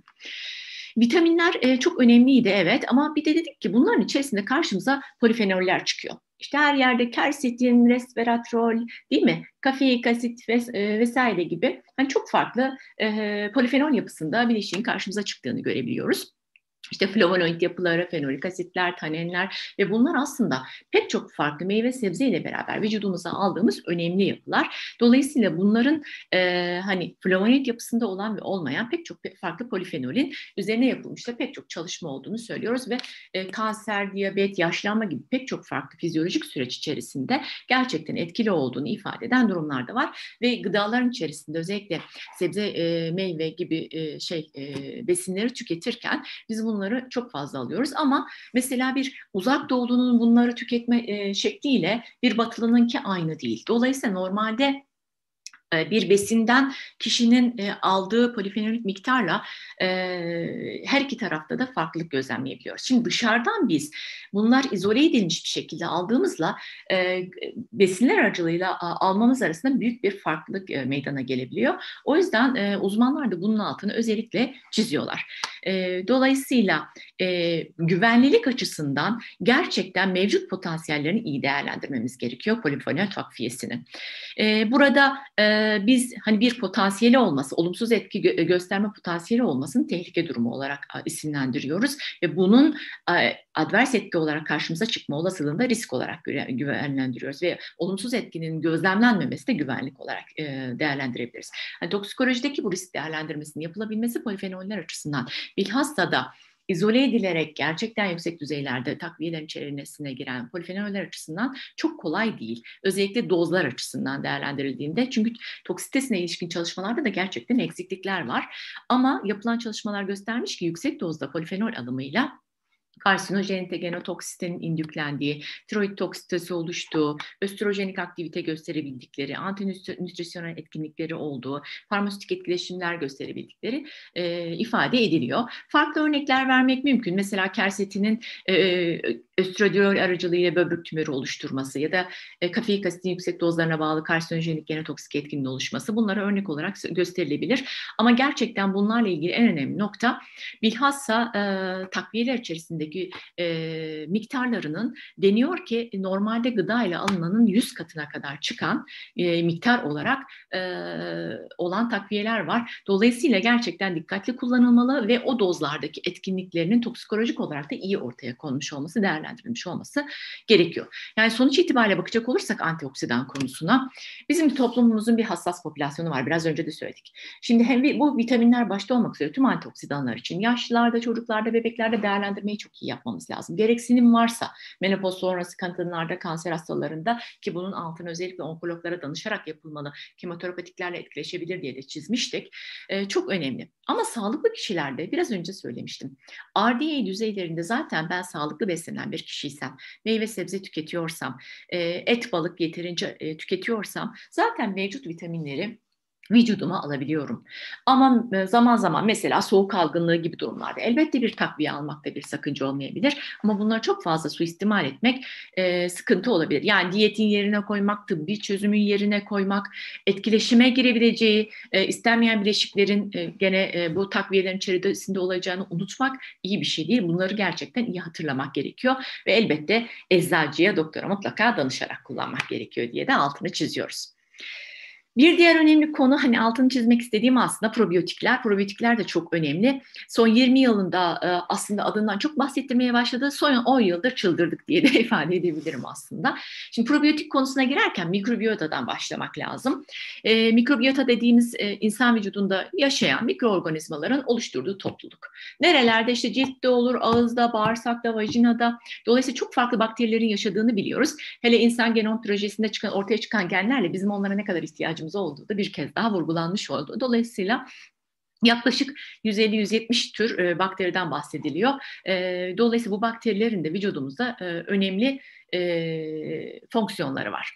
Vitaminler e, çok önemliydi evet ama bir de dedik ki bunların içerisinde karşımıza polifenoller çıkıyor. İşte her yerde kersetin, resveratrol değil mi? Kafeik asit ves e, vesaire gibi hani çok farklı e, polifenol yapısında bileşiğin karşımıza çıktığını görebiliyoruz. İşte flavonoid yapıları, fenolik asitler, tanenler ve bunlar aslında pek çok farklı meyve sebze ile beraber vücudumuza aldığımız önemli yapılar. Dolayısıyla bunların e, hani flavonoid yapısında olan ve olmayan pek çok farklı polifenolin üzerine yapılmış da pek çok çalışma olduğunu söylüyoruz ve e, kanser, diyabet, yaşlanma gibi pek çok farklı fizyolojik süreç içerisinde gerçekten etkili olduğunu ifade eden durumlar da var ve gıdaların içerisinde özellikle sebze, e, meyve gibi e, şey e, besinleri tüketirken biz bunu bunları çok fazla alıyoruz. Ama mesela bir uzak doğulunun bunları tüketme e, şekliyle bir batılınınki aynı değil. Dolayısıyla normalde e, bir besinden kişinin e, aldığı polifenolik miktarla e, her iki tarafta da farklılık gözlemleyebiliyoruz. Şimdi dışarıdan biz bunlar izole edilmiş bir şekilde aldığımızla besinler aracılığıyla almamız arasında büyük bir farklılık meydana gelebiliyor. O yüzden uzmanlar da bunun altını özellikle çiziyorlar. Dolayısıyla e, güvenlilik açısından gerçekten mevcut potansiyellerini iyi değerlendirmemiz gerekiyor polifenol takviyesinin. E, burada e, biz hani bir potansiyeli olması, olumsuz etki gö- gösterme potansiyeli olmasını tehlike durumu olarak e, isimlendiriyoruz ve bunun e, advers etki olarak karşımıza çıkma olasılığını da risk olarak güvenlendiriyoruz ve olumsuz etkinin gözlemlenmemesi de güvenlik olarak e, değerlendirebiliriz. Yani toksikolojideki bu risk değerlendirmesinin yapılabilmesi polifenoller açısından bilhassa da izole edilerek gerçekten yüksek düzeylerde takviyelerin içerisine giren polifenoller açısından çok kolay değil. Özellikle dozlar açısından değerlendirildiğinde çünkü toksitesine ilişkin çalışmalarda da gerçekten eksiklikler var. Ama yapılan çalışmalar göstermiş ki yüksek dozda polifenol alımıyla karsinojenite genotoksitenin indüklendiği, tiroid toksitesi oluştuğu, östrojenik aktivite gösterebildikleri, antinütrisyonel etkinlikleri olduğu, farmasötik etkileşimler gösterebildikleri e, ifade ediliyor. Farklı örnekler vermek mümkün. Mesela kersetinin e, östradiol aracılığıyla böbrek tümörü oluşturması ya da e, kafeik asitin yüksek dozlarına bağlı karsinojenik genotoksik etkinin oluşması bunlara örnek olarak gösterilebilir. Ama gerçekten bunlarla ilgili en önemli nokta bilhassa e, takviyeler içerisinde içerisindeki e, miktarlarının deniyor ki normalde gıda ile alınanın 100 katına kadar çıkan e, miktar olarak e, olan takviyeler var. Dolayısıyla gerçekten dikkatli kullanılmalı ve o dozlardaki etkinliklerinin toksikolojik olarak da iyi ortaya konmuş olması, değerlendirilmiş olması gerekiyor. Yani sonuç itibariyle bakacak olursak antioksidan konusuna bizim toplumumuzun bir hassas popülasyonu var. Biraz önce de söyledik. Şimdi hem bu vitaminler başta olmak üzere tüm antioksidanlar için yaşlılarda, çocuklarda, bebeklerde değerlendirmeyi çok ki yapmamız lazım. Gereksinim varsa menopoz sonrası kadınlarda kanser hastalarında ki bunun altını özellikle onkologlara danışarak yapılmalı kemoterapetiklerle etkileşebilir diye de çizmiştik. E, çok önemli. Ama sağlıklı kişilerde biraz önce söylemiştim. RDA düzeylerinde zaten ben sağlıklı beslenen bir kişiysem, meyve sebze tüketiyorsam, e, et balık yeterince e, tüketiyorsam zaten mevcut vitaminleri vücuduma alabiliyorum. Ama e, zaman zaman mesela soğuk algınlığı gibi durumlarda elbette bir takviye almakta bir sakınca olmayabilir. Ama bunları çok fazla suistimal etmek e, sıkıntı olabilir. Yani diyetin yerine koymak, tıbbi çözümün yerine koymak, etkileşime girebileceği e, istenmeyen bileşiklerin e, gene e, bu takviyelerin içerisinde olacağını unutmak iyi bir şey değil. Bunları gerçekten iyi hatırlamak gerekiyor ve elbette eczacıya, doktora mutlaka danışarak kullanmak gerekiyor diye de altını çiziyoruz. Bir diğer önemli konu hani altını çizmek istediğim aslında probiyotikler. Probiyotikler de çok önemli. Son 20 yılında e, aslında adından çok bahsettirmeye başladı. Son 10 yıldır çıldırdık diye de ifade edebilirim aslında. Şimdi probiyotik konusuna girerken mikrobiyotadan başlamak lazım. E, mikrobiyota dediğimiz e, insan vücudunda yaşayan mikroorganizmaların oluşturduğu topluluk. Nerelerde işte ciltte olur, ağızda, bağırsakta, vajinada. Dolayısıyla çok farklı bakterilerin yaşadığını biliyoruz. Hele insan genom projesinde çıkan ortaya çıkan genlerle bizim onlara ne kadar ihtiyacımız ihtiyacımız olduğu da bir kez daha vurgulanmış oldu. Dolayısıyla Yaklaşık 150-170 tür e, bakteriden bahsediliyor. E, dolayısıyla bu bakterilerin de vücudumuzda e, önemli e, fonksiyonları var.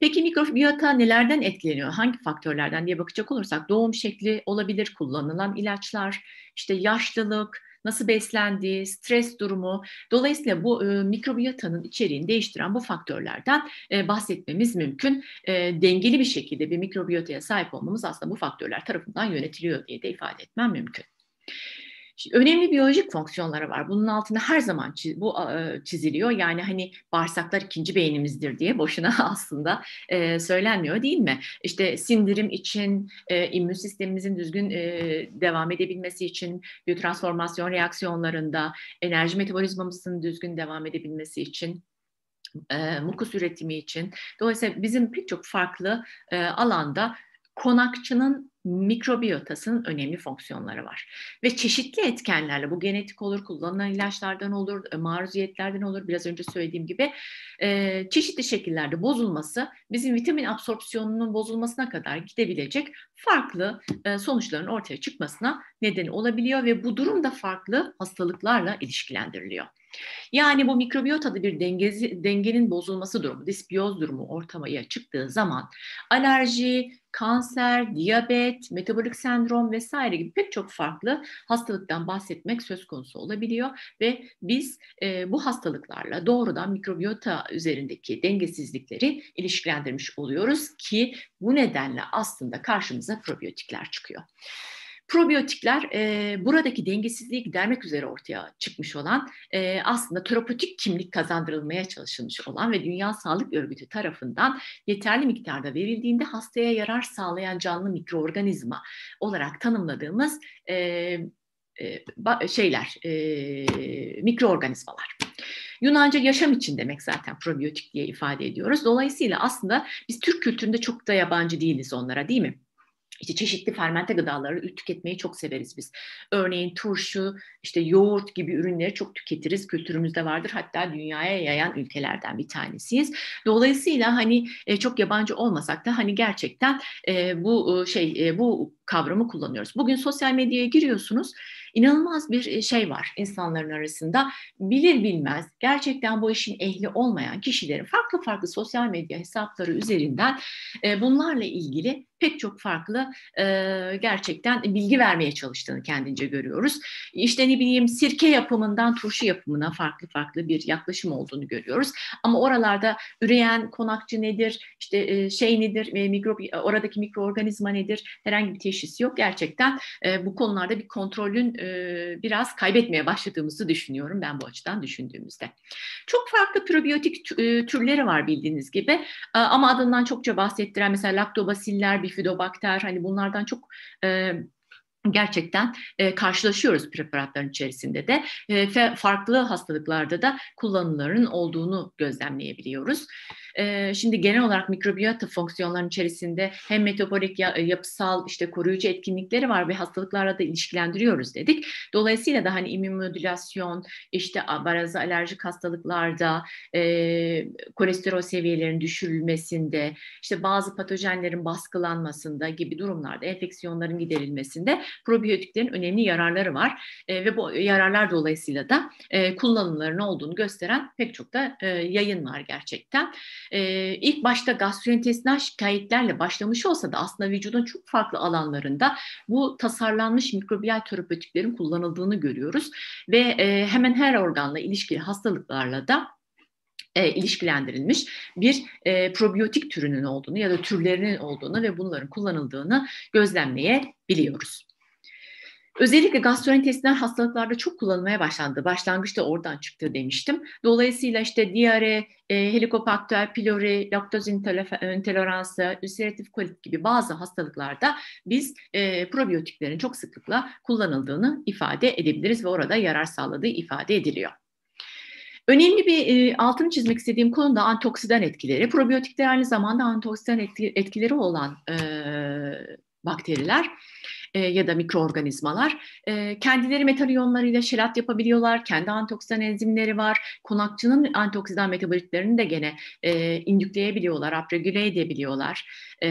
Peki mikrobiyota nelerden etkileniyor? Hangi faktörlerden diye bakacak olursak doğum şekli olabilir, kullanılan ilaçlar, işte yaşlılık, nasıl beslendiği, stres durumu. Dolayısıyla bu e, mikrobiyotanın içeriğini değiştiren bu faktörlerden e, bahsetmemiz mümkün. E, dengeli bir şekilde bir mikrobiyotaya sahip olmamız aslında bu faktörler tarafından yönetiliyor diye de ifade etmem mümkün önemli biyolojik fonksiyonları var. Bunun altında her zaman çiz, bu e, çiziliyor. Yani hani bağırsaklar ikinci beynimizdir diye boşuna aslında e, söylenmiyor değil mi? İşte sindirim için, e, immün sistemimizin düzgün e, devam edebilmesi için, biyotransformasyon reaksiyonlarında, enerji metabolizmamızın düzgün devam edebilmesi için e, mukus üretimi için. Dolayısıyla bizim pek çok farklı e, alanda konakçının mikrobiyotasının önemli fonksiyonları var. Ve çeşitli etkenlerle bu genetik olur, kullanılan ilaçlardan olur, e, maruziyetlerden olur biraz önce söylediğim gibi e, çeşitli şekillerde bozulması bizim vitamin absorpsiyonunun bozulmasına kadar gidebilecek farklı e, sonuçların ortaya çıkmasına neden olabiliyor ve bu durum da farklı hastalıklarla ilişkilendiriliyor. Yani bu mikrobiyotada bir dengezi, dengenin bozulması durumu, disbiyoz durumu ortamaya çıktığı zaman alerji, kanser, diyabet, metabolik sendrom vesaire gibi pek çok farklı hastalıktan bahsetmek söz konusu olabiliyor ve biz e, bu hastalıklarla doğrudan mikrobiyota üzerindeki dengesizlikleri ilişkilendirmiş oluyoruz ki bu nedenle aslında karşımıza probiyotikler çıkıyor. Probiyotikler e, buradaki dengesizliği gidermek üzere ortaya çıkmış olan e, aslında terapötik kimlik kazandırılmaya çalışılmış olan ve Dünya Sağlık Örgütü tarafından yeterli miktarda verildiğinde hastaya yarar sağlayan canlı mikroorganizma olarak tanımladığımız e, e, şeyler, e, mikroorganizmalar. Yunanca yaşam için demek zaten probiyotik diye ifade ediyoruz. Dolayısıyla aslında biz Türk kültüründe çok da yabancı değiliz onlara değil mi? işte çeşitli fermente gıdaları tüketmeyi çok severiz biz. Örneğin turşu, işte yoğurt gibi ürünleri çok tüketiriz. Kültürümüzde vardır. Hatta dünyaya yayan ülkelerden bir tanesiyiz. Dolayısıyla hani e, çok yabancı olmasak da hani gerçekten e, bu e, şey bu kavramı kullanıyoruz. Bugün sosyal medyaya giriyorsunuz. İnanılmaz bir şey var insanların arasında. Bilir bilmez gerçekten bu işin ehli olmayan kişilerin farklı farklı sosyal medya hesapları üzerinden bunlarla ilgili pek çok farklı e, gerçekten bilgi vermeye çalıştığını kendince görüyoruz. İşte ne bileyim sirke yapımından turşu yapımına farklı farklı bir yaklaşım olduğunu görüyoruz. Ama oralarda üreyen konakçı nedir, işte e, şey nedir, e, mikro, oradaki mikroorganizma nedir herhangi bir teşhis yok. Gerçekten e, bu konularda bir kontrolün e, biraz kaybetmeye başladığımızı düşünüyorum ben bu açıdan düşündüğümüzde. Çok farklı probiyotik türleri var bildiğiniz gibi ama adından çokça bahsettiren mesela laktobasiller, bifidobakter hani bunlardan çok e, gerçekten e, karşılaşıyoruz preparatların içerisinde de ve farklı hastalıklarda da kullanıların olduğunu gözlemleyebiliyoruz şimdi genel olarak mikrobiyota fonksiyonların içerisinde hem metabolik e, yapısal işte koruyucu etkinlikleri var ve hastalıklarla da ilişkilendiriyoruz dedik. Dolayısıyla da hani immünodülasyon, işte bazı alerjik hastalıklarda e, kolesterol seviyelerinin düşürülmesinde, işte bazı patojenlerin baskılanmasında gibi durumlarda enfeksiyonların giderilmesinde probiyotiklerin önemli yararları var e, ve bu yararlar dolayısıyla da e, kullanımlarının olduğunu gösteren pek çok da e, yayın var gerçekten e, ilk başta gastrointestinal şikayetlerle başlamış olsa da aslında vücudun çok farklı alanlarında bu tasarlanmış mikrobiyal terapötiklerin kullanıldığını görüyoruz ve e, hemen her organla ilişkili hastalıklarla da e, ilişkilendirilmiş bir e, probiyotik türünün olduğunu ya da türlerinin olduğunu ve bunların kullanıldığını gözlemleyebiliyoruz. Özellikle gastrointestinal hastalıklarda çok kullanılmaya başlandı. Başlangıçta oradan çıktı demiştim. Dolayısıyla işte diyare, e, pylori, laktoz e, intoleransı, ülseratif kolit gibi bazı hastalıklarda biz e, probiyotiklerin çok sıklıkla kullanıldığını ifade edebiliriz ve orada yarar sağladığı ifade ediliyor. Önemli bir e, altını çizmek istediğim konu da antioksidan etkileri. Probiyotikler aynı zamanda antioksidan etkileri olan e, bakteriler e, ya da mikroorganizmalar. E, kendileri metal iyonlarıyla şelat yapabiliyorlar. Kendi antioksidan enzimleri var. Konakçının antioksidan metabolitlerini de gene e, indükleyebiliyorlar, upregüle edebiliyorlar. E,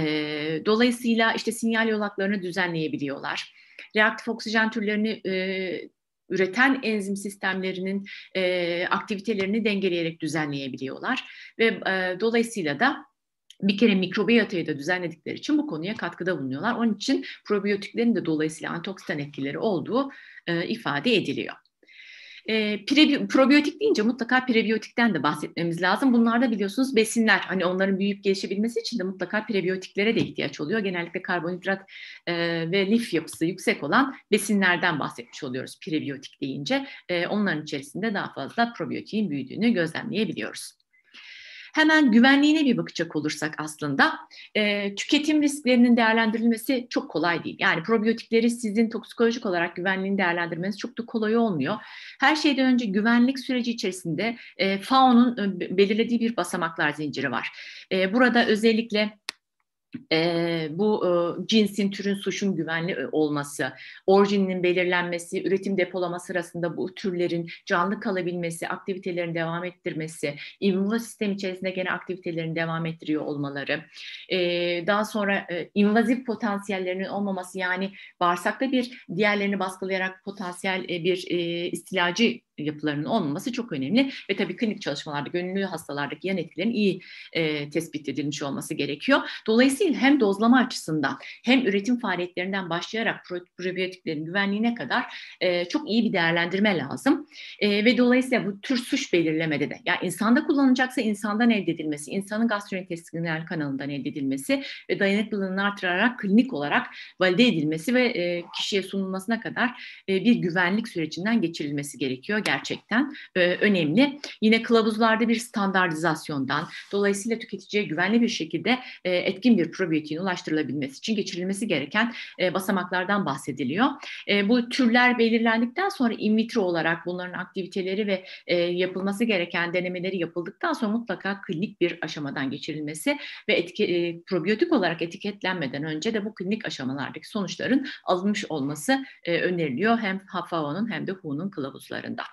dolayısıyla işte sinyal yolaklarını düzenleyebiliyorlar. Reaktif oksijen türlerini e, üreten enzim sistemlerinin e, aktivitelerini dengeleyerek düzenleyebiliyorlar ve e, dolayısıyla da bir kere mikrobiyatayı da düzenledikleri için bu konuya katkıda bulunuyorlar. Onun için probiyotiklerin de dolayısıyla antioksidan etkileri olduğu e, ifade ediliyor. E, prebi, probiyotik deyince mutlaka prebiyotikten de bahsetmemiz lazım. Bunlar da biliyorsunuz besinler. Hani onların büyüyüp gelişebilmesi için de mutlaka prebiyotiklere de ihtiyaç oluyor. Genellikle karbonhidrat e, ve lif yapısı yüksek olan besinlerden bahsetmiş oluyoruz prebiyotik deyince. E, onların içerisinde daha fazla probiyotiğin büyüdüğünü gözlemleyebiliyoruz hemen güvenliğine bir bakacak olursak aslında e, tüketim risklerinin değerlendirilmesi çok kolay değil. Yani probiyotikleri sizin toksikolojik olarak güvenliğini değerlendirmeniz çok da kolay olmuyor. Her şeyden önce güvenlik süreci içerisinde e, FAO'nun e, belirlediği bir basamaklar zinciri var. E, burada özellikle e, bu e, cinsin, türün, suçun güvenli olması, orijinin belirlenmesi, üretim depolama sırasında bu türlerin canlı kalabilmesi, aktivitelerin devam ettirmesi, invaziv sistem içerisinde gene aktivitelerin devam ettiriyor olmaları, e, daha sonra e, invaziv potansiyellerinin olmaması yani bağırsakta bir diğerlerini baskılayarak potansiyel e, bir e, istilacı yapılarının olmaması çok önemli ve tabii klinik çalışmalarda gönüllü hastalardaki yan etkilerin iyi e, tespit edilmiş olması gerekiyor. Dolayısıyla hem dozlama açısından hem üretim faaliyetlerinden başlayarak probiyotiklerin güvenliğine kadar e, çok iyi bir değerlendirme lazım. E, ve dolayısıyla bu tür suç belirlemede de ya yani insanda kullanılacaksa insandan elde edilmesi, insanın gastrointestinal kanalından elde edilmesi ve dayanıklılığını artırarak klinik olarak valide edilmesi ve e, kişiye sunulmasına kadar e, bir güvenlik sürecinden geçirilmesi gerekiyor gerçekten e, önemli. Yine kılavuzlarda bir standartizasyondan, dolayısıyla tüketiciye güvenli bir şekilde e, etkin bir probiyotiğin ulaştırılabilmesi için geçirilmesi gereken e, basamaklardan bahsediliyor. E, bu türler belirlendikten sonra in vitro olarak bunların aktiviteleri ve e, yapılması gereken denemeleri yapıldıktan sonra mutlaka klinik bir aşamadan geçirilmesi ve etki, e, probiyotik olarak etiketlenmeden önce de bu klinik aşamalardaki sonuçların alınmış olması e, öneriliyor hem Hafaon'un hem de WHO'nun kılavuzlarında.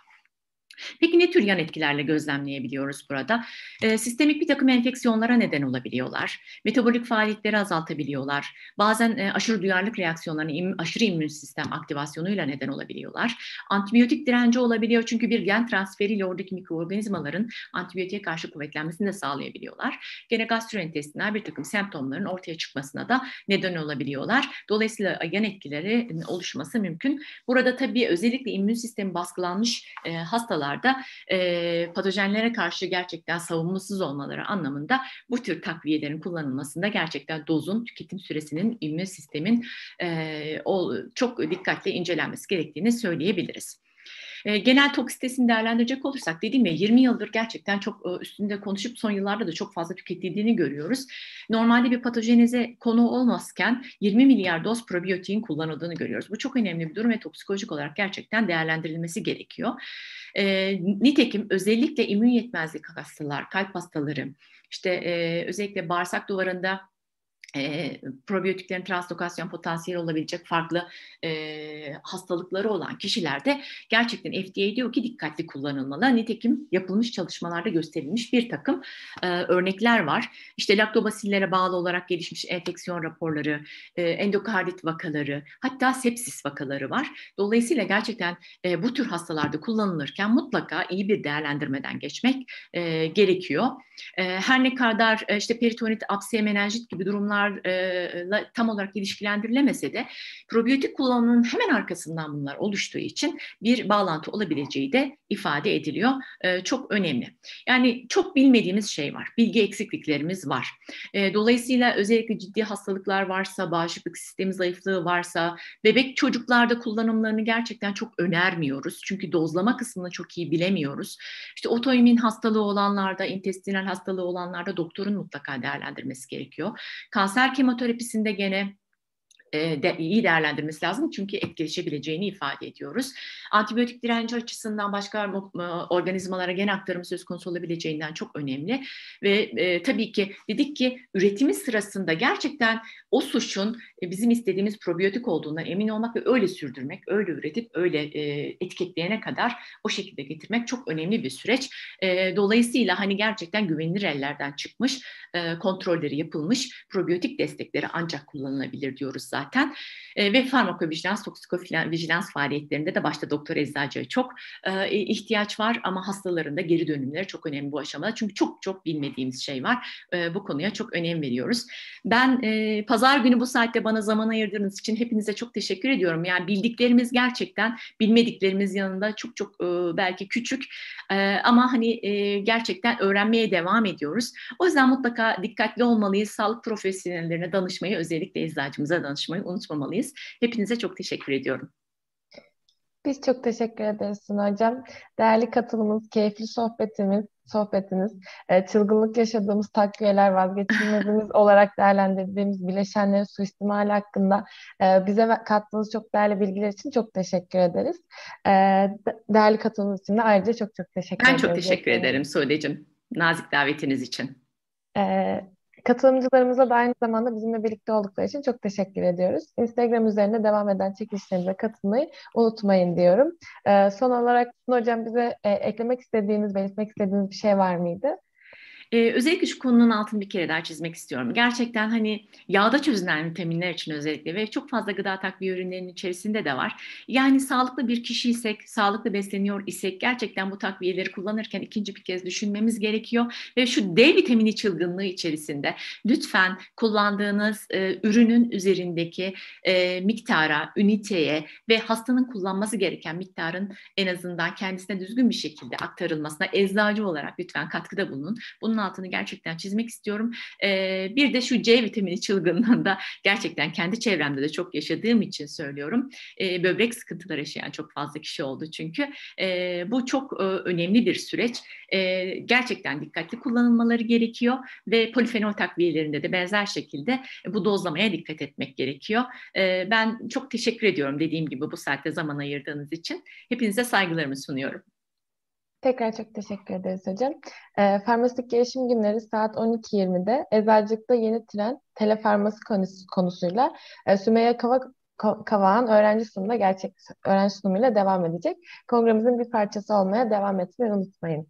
Peki ne tür yan etkilerle gözlemleyebiliyoruz burada? E, sistemik bir takım enfeksiyonlara neden olabiliyorlar. Metabolik faaliyetleri azaltabiliyorlar. Bazen e, aşırı duyarlılık reaksiyonlarına im, aşırı immün sistem aktivasyonuyla neden olabiliyorlar. Antibiyotik direnci olabiliyor çünkü bir gen transferiyle oradaki mikroorganizmaların antibiyotiğe karşı kuvvetlenmesini de sağlayabiliyorlar. Gene gastrointestinal bir takım semptomların ortaya çıkmasına da neden olabiliyorlar. Dolayısıyla e, yan etkileri oluşması mümkün. Burada tabii özellikle immün sistemi baskılanmış e, hastalar hastalarda e, patojenlere karşı gerçekten savunmasız olmaları anlamında bu tür takviyelerin kullanılmasında gerçekten dozun, tüketim süresinin, immün sistemin e, o, çok dikkatle incelenmesi gerektiğini söyleyebiliriz. E, genel toksitesini değerlendirecek olursak dediğim ya 20 yıldır gerçekten çok e, üstünde konuşup son yıllarda da çok fazla tüketildiğini görüyoruz. Normalde bir patojenize konu olmazken 20 milyar doz probiyotiğin kullanıldığını görüyoruz. Bu çok önemli bir durum ve toksikolojik olarak gerçekten değerlendirilmesi gerekiyor. E, nitekim özellikle immün yetmezlik hastalar, kalp hastaları, işte e, özellikle bağırsak duvarında e, probiyotiklerin translokasyon potansiyeli olabilecek farklı e, hastalıkları olan kişilerde gerçekten FDA diyor ki dikkatli kullanılmalı. Nitekim yapılmış çalışmalarda gösterilmiş bir takım e, örnekler var. İşte laktobasillere bağlı olarak gelişmiş enfeksiyon raporları, e, endokardit vakaları, hatta sepsis vakaları var. Dolayısıyla gerçekten e, bu tür hastalarda kullanılırken mutlaka iyi bir değerlendirmeden geçmek e, gerekiyor. E, her ne kadar e, işte peritonit, apsiye, menenjit gibi durumlar bunlarla tam olarak ilişkilendirilemese de probiyotik kullanımının hemen arkasından bunlar oluştuğu için bir bağlantı olabileceği de ifade ediliyor. Ee, çok önemli. Yani çok bilmediğimiz şey var. Bilgi eksikliklerimiz var. Ee, dolayısıyla özellikle ciddi hastalıklar varsa, bağışıklık sistemi zayıflığı varsa, bebek çocuklarda kullanımlarını gerçekten çok önermiyoruz. Çünkü dozlama kısmını çok iyi bilemiyoruz. İşte otoimmün hastalığı olanlarda, intestinal hastalığı olanlarda doktorun mutlaka değerlendirmesi gerekiyor. Kas kanser kemoterapisinde gene e, de, iyi değerlendirmesi lazım çünkü etkileşebileceğini ifade ediyoruz. Antibiyotik direnci açısından başka e, organizmalara gen aktarımı söz konusu olabileceğinden çok önemli ve e, tabii ki dedik ki üretimi sırasında gerçekten o suçun e, bizim istediğimiz probiyotik olduğundan emin olmak ve öyle sürdürmek, öyle üretip öyle e, etiketleyene kadar o şekilde getirmek çok önemli bir süreç. E, dolayısıyla hani gerçekten güvenilir ellerden çıkmış e, kontrolleri yapılmış probiyotik destekleri ancak kullanılabilir diyoruz zaten. E, ve farmakovijilans, toksikovijilans faaliyetlerinde de başta doktor eczacıya çok e, e, ihtiyaç var ama hastaların da geri dönümleri çok önemli bu aşamada. Çünkü çok çok bilmediğimiz şey var. bu konuya çok önem veriyoruz. Ben pazar günü bu saatte bana zaman ayırdığınız için hepinize çok teşekkür ediyorum. Yani bildiklerimiz gerçekten bilmediklerimiz yanında çok çok belki küçük ama hani gerçekten öğrenmeye devam ediyoruz. O yüzden mutlaka mutlaka dikkatli olmalıyız. Sağlık profesyonellerine danışmayı, özellikle eczacımıza danışmayı unutmamalıyız. Hepinize çok teşekkür ediyorum. Biz çok teşekkür ederiz Hocam. Değerli katılımınız, keyifli sohbetimiz, sohbetiniz, e, çılgınlık yaşadığımız takviyeler, vazgeçilmezimiz olarak değerlendirdiğimiz bileşenlerin suistimali hakkında e, bize kattığınız çok değerli bilgiler için çok teşekkür ederiz. E, değerli katılımınız için de ayrıca çok çok teşekkür ben ederim. Ben çok teşekkür ederim Sude'cim. Nazik davetiniz için. E, ee, katılımcılarımıza da aynı zamanda bizimle birlikte oldukları için çok teşekkür ediyoruz. Instagram üzerinde devam eden çekilişlerimize katılmayı unutmayın diyorum. E, son olarak hocam bize e, eklemek istediğiniz, belirtmek istediğiniz bir şey var mıydı? Ee, özellikle şu konunun altını bir kere daha çizmek istiyorum. Gerçekten hani yağda çözünen vitaminler için özellikle ve çok fazla gıda takviye ürünlerinin içerisinde de var. Yani sağlıklı bir kişiysek, sağlıklı besleniyor isek gerçekten bu takviyeleri kullanırken ikinci bir kez düşünmemiz gerekiyor. Ve şu D vitamini çılgınlığı içerisinde lütfen kullandığınız e, ürünün üzerindeki e, miktara, üniteye ve hastanın kullanması gereken miktarın en azından kendisine düzgün bir şekilde aktarılmasına eczacı olarak lütfen katkıda bulunun. Bunun altını gerçekten çizmek istiyorum. E, bir de şu C vitamini çılgınlığından da gerçekten kendi çevremde de çok yaşadığım için söylüyorum. E, böbrek sıkıntıları yaşayan çok fazla kişi oldu çünkü. E, bu çok e, önemli bir süreç. E, gerçekten dikkatli kullanılmaları gerekiyor ve polifenol takviyelerinde de benzer şekilde e, bu dozlamaya dikkat etmek gerekiyor. E, ben çok teşekkür ediyorum dediğim gibi bu saatte zaman ayırdığınız için. Hepinize saygılarımı sunuyorum. Tekrar çok teşekkür ederiz hocam. E, ee, Farmastik Gelişim Günleri saat 12.20'de Eczacılık'ta yeni tren telefarması konusu, konusuyla e, Sümeyye Kavak Kavağan öğrenci sunumunda gerçek öğrenci sunumuyla devam edecek. Kongremizin bir parçası olmaya devam etmeyi unutmayın.